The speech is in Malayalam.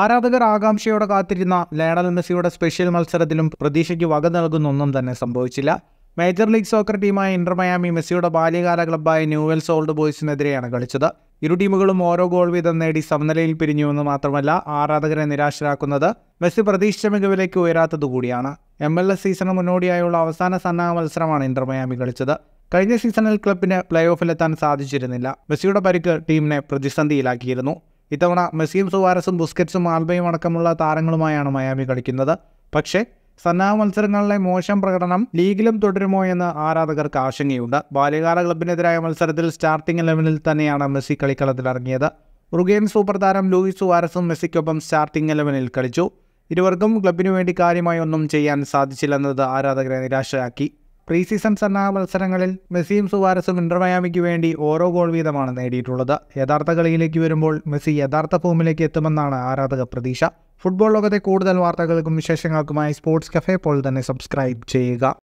ആരാധകർ ആകാംക്ഷയോടെ കാത്തിരുന്ന ലയണൽ മെസ്സിയുടെ സ്പെഷ്യൽ മത്സരത്തിലും പ്രതീക്ഷയ്ക്ക് വക നൽകുന്ന ഒന്നും തന്നെ സംഭവിച്ചില്ല മേജർ ലീഗ് സോക്കർ ടീമായ ഇന്റർ മയാമി മെസ്സിയുടെ ബാല്യകാല ക്ലബ്ബായ ന്യൂവെൽസ് ഓൾഡ് ബോയ്സിനെതിരെയാണ് കളിച്ചത് ഇരു ടീമുകളും ഓരോ ഗോൾ വീതം നേടി സമനിലയിൽ പിരിഞ്ഞു എന്ന് മാത്രമല്ല ആരാധകരെ നിരാശരാക്കുന്നത് മെസ്സി പ്രതീക്ഷിച്ച മികവിലേക്ക് ഉയരാത്തതുകൂടിയാണ് എം എൽ എസ് സീസണ് മുന്നോടിയായുള്ള അവസാന സന്നാഹ മത്സരമാണ് ഇന്റർ മയാമി കളിച്ചത് കഴിഞ്ഞ സീസണിൽ ക്ലബിന് പ്ലേ ഓഫിലെത്താൻ സാധിച്ചിരുന്നില്ല മെസ്സിയുടെ പരിക്ക് ടീമിനെ പ്രതിസന്ധിയിലാക്കിയിരുന്നു ഇത്തവണ മെസ്സിയും സുവാരസും ബുസ്കറ്റ്സും ആൽബയും അടക്കമുള്ള താരങ്ങളുമായാണ് മയാമി കളിക്കുന്നത് പക്ഷേ സന്നാഹ മത്സരങ്ങളിലെ മോശം പ്രകടനം ലീഗിലും തുടരുമോ എന്ന് ആരാധകർക്ക് ആശങ്കയുണ്ട് ബാല്യകാല ക്ലബിനെതിരായ മത്സരത്തിൽ സ്റ്റാർട്ടിംഗ് ഇലവനിൽ തന്നെയാണ് മെസ്സി കളിക്കളത്തിലിറങ്ങിയത് ഉറുഗേൻ സൂപ്പർ താരം ലൂയിസ് സുവാരസും മെസ്സിക്കൊപ്പം സ്റ്റാർട്ടിംഗ് ഇലവനിൽ കളിച്ചു ഇരുവർക്കും ക്ലബിനു വേണ്ടി കാര്യമായി ഒന്നും ചെയ്യാൻ സാധിച്ചില്ലെന്നത് ആരാധകരെ നിരാശയാക്കി പ്രീ സീസൺ സന്നാഹ മത്സരങ്ങളിൽ മെസ്സിയും സുവാരസും ഇന്റർമയാമിക്ക് വേണ്ടി ഓരോ ഗോൾ വീതമാണ് നേടിയിട്ടുള്ളത് യഥാർത്ഥ കളിയിലേക്ക് വരുമ്പോൾ മെസ്സി യഥാർത്ഥ ഫോമിലേക്ക് എത്തുമെന്നാണ് ആരാധക പ്രതീക്ഷ ഫുട്ബോൾ ലോകത്തെ കൂടുതൽ വാർത്തകൾക്കും വിശേഷങ്ങൾക്കുമായി സ്പോർട്സ് കഫേ പോൾ തന്നെ സബ്സ്ക്രൈബ് ചെയ്യുക